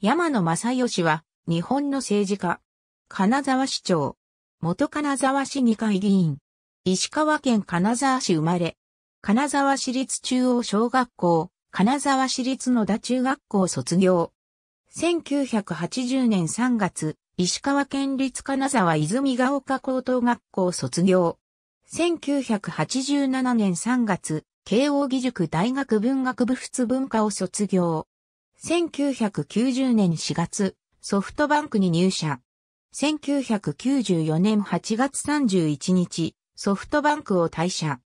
山野正義は、日本の政治家。金沢市長。元金沢市議会議員。石川県金沢市生まれ。金沢市立中央小学校、金沢市立野田中学校卒業。1980年3月、石川県立金沢泉ヶ丘高等学校卒業。1987年3月、慶応義塾大学文学部仏文化を卒業。1990年4月、ソフトバンクに入社。1994年8月31日、ソフトバンクを退社。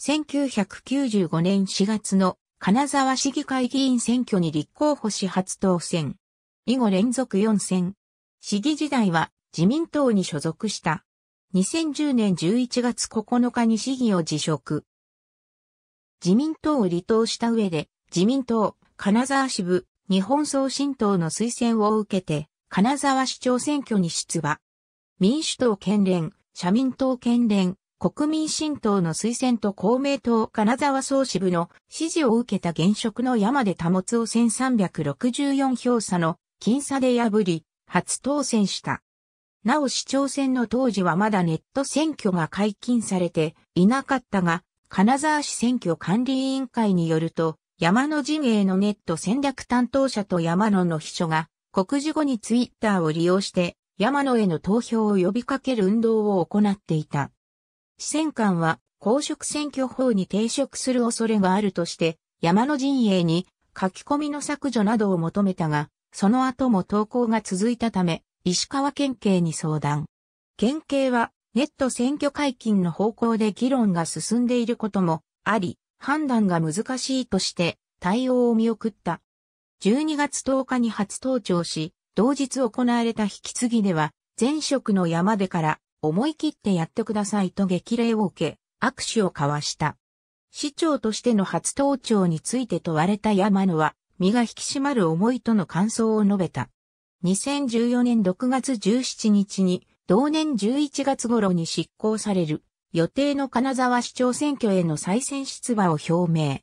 1995年4月の金沢市議会議員選挙に立候補し初当選。以後連続4選。市議時代は自民党に所属した。2010年11月9日に市議を辞職。自民党を離党した上で、自民党金沢支部日本総新党の推薦を受けて、金沢市長選挙に出馬。民主党県連、社民党県連、国民新党の推薦と公明党金沢総支部の支持を受けた現職の山で保つを1364票差の僅差で破り、初当選した。なお市長選の当時はまだネット選挙が解禁されていなかったが、金沢市選挙管理委員会によると、山野陣営のネット戦略担当者と山野の秘書が、告示後にツイッターを利用して、山野への投票を呼びかける運動を行っていた。市選官は、公職選挙法に抵触する恐れがあるとして、山野陣営に書き込みの削除などを求めたが、その後も投稿が続いたため、石川県警に相談。県警は、ネット選挙解禁の方向で議論が進んでいることもあり、判断が難しいとして対応を見送った。12月10日に初登庁し、同日行われた引き継ぎでは、前職の山出から思い切ってやってくださいと激励を受け、握手を交わした。市長としての初登庁について問われた山野は、身が引き締まる思いとの感想を述べた。2014年6月17日に、同年11月頃に執行される予定の金沢市長選挙への再選出馬を表明。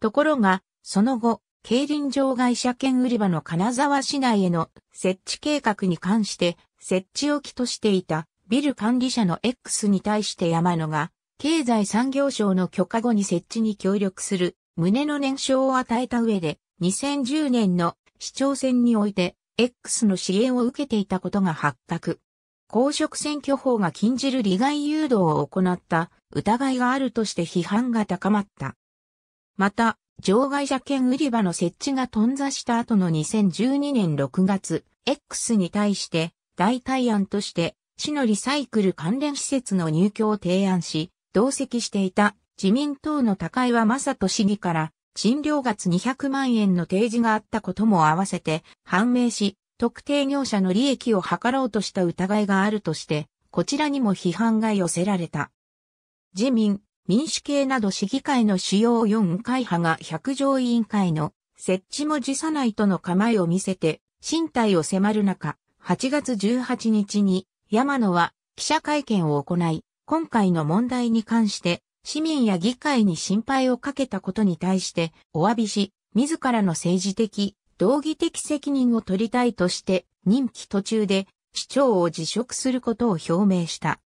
ところが、その後、競輪場外車券売り場の金沢市内への設置計画に関して、設置置きとしていたビル管理者の X に対して山野が、経済産業省の許可後に設置に協力する胸の燃焼を与えた上で、2010年の市長選において、X の支援を受けていたことが発覚。公職選挙法が禁じる利害誘導を行った疑いがあるとして批判が高まった。また、場外車券売り場の設置が頓挫した後の2012年6月、X に対して代替案として市のリサイクル関連施設の入居を提案し、同席していた自民党の高岩正人市議から賃料額200万円の提示があったことも合わせて判明し、特定業者の利益を図ろうとした疑いがあるとして、こちらにも批判が寄せられた。自民、民主系など市議会の主要4会派が百条委員会の設置も辞さないとの構えを見せて、身体を迫る中、8月18日に山野は記者会見を行い、今回の問題に関して市民や議会に心配をかけたことに対してお詫びし、自らの政治的道義的責任を取りたいとして任期途中で市長を辞職することを表明した。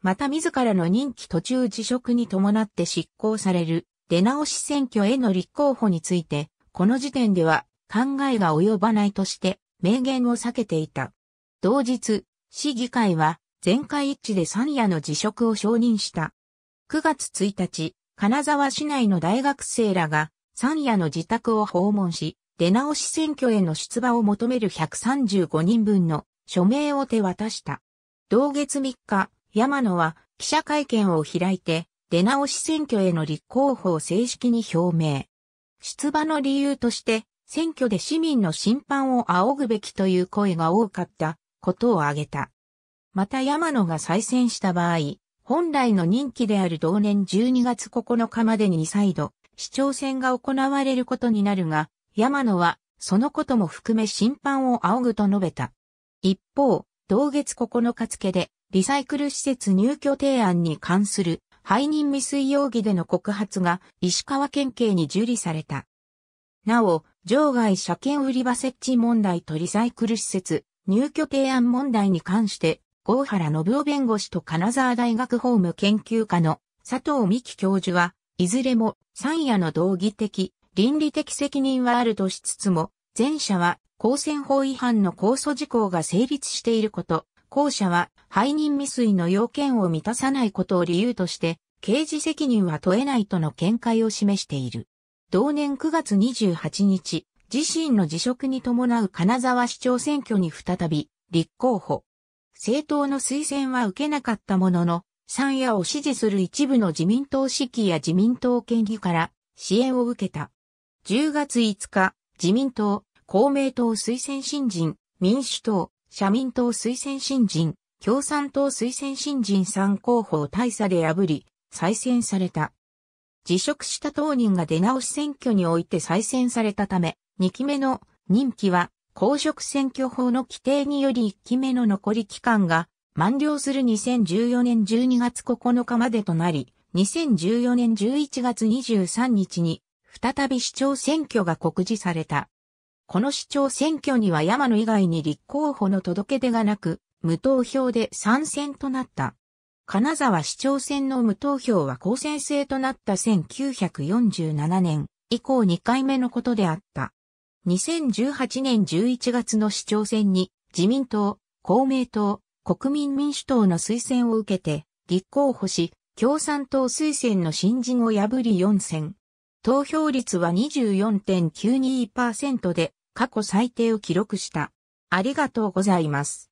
また自らの任期途中辞職に伴って執行される出直し選挙への立候補について、この時点では考えが及ばないとして明言を避けていた。同日、市議会は全会一致で三夜の辞職を承認した。9月1日、金沢市内の大学生らが三夜の自宅を訪問し、出直し選挙への出馬を求める135人分の署名を手渡した。同月3日、山野は記者会見を開いて、出直し選挙への立候補を正式に表明。出馬の理由として、選挙で市民の審判を仰ぐべきという声が多かったことを挙げた。また山野が再選した場合、本来の任期である同年12月9日までに再度、市長選が行われることになるが、山野は、そのことも含め審判を仰ぐと述べた。一方、同月9日付で、リサイクル施設入居提案に関する、背任未遂容疑での告発が、石川県警に受理された。なお、場外車検売り場設置問題とリサイクル施設、入居提案問題に関して、大原信夫弁護士と金沢大学法務研究科の佐藤美希教授は、いずれも三夜の道義的、倫理的責任はあるとしつつも、前者は公選法違反の控訴事項が成立していること、後者は背任未遂の要件を満たさないことを理由として、刑事責任は問えないとの見解を示している。同年9月28日、自身の辞職に伴う金沢市長選挙に再び立候補。政党の推薦は受けなかったものの、三夜を支持する一部の自民党指揮や自民党県議から支援を受けた。10月5日、自民党、公明党推薦新人、民主党、社民党推薦新人、共産党推薦新人3候補を大差で破り、再選された。辞職した当人が出直し選挙において再選されたため、2期目の任期は公職選挙法の規定により1期目の残り期間が満了する2014年12月9日までとなり、2014年11月23日に再び市長選挙が告示された。この市長選挙には山野以外に立候補の届け出がなく、無投票で参戦となった。金沢市長選の無投票は公選制となった1947年以降2回目のことであった。2018年11月の市長選に自民党、公明党、国民民主党の推薦を受けて立候補し、共産党推薦の新人を破り4選。投票率は24.92%で過去最低を記録した。ありがとうございます。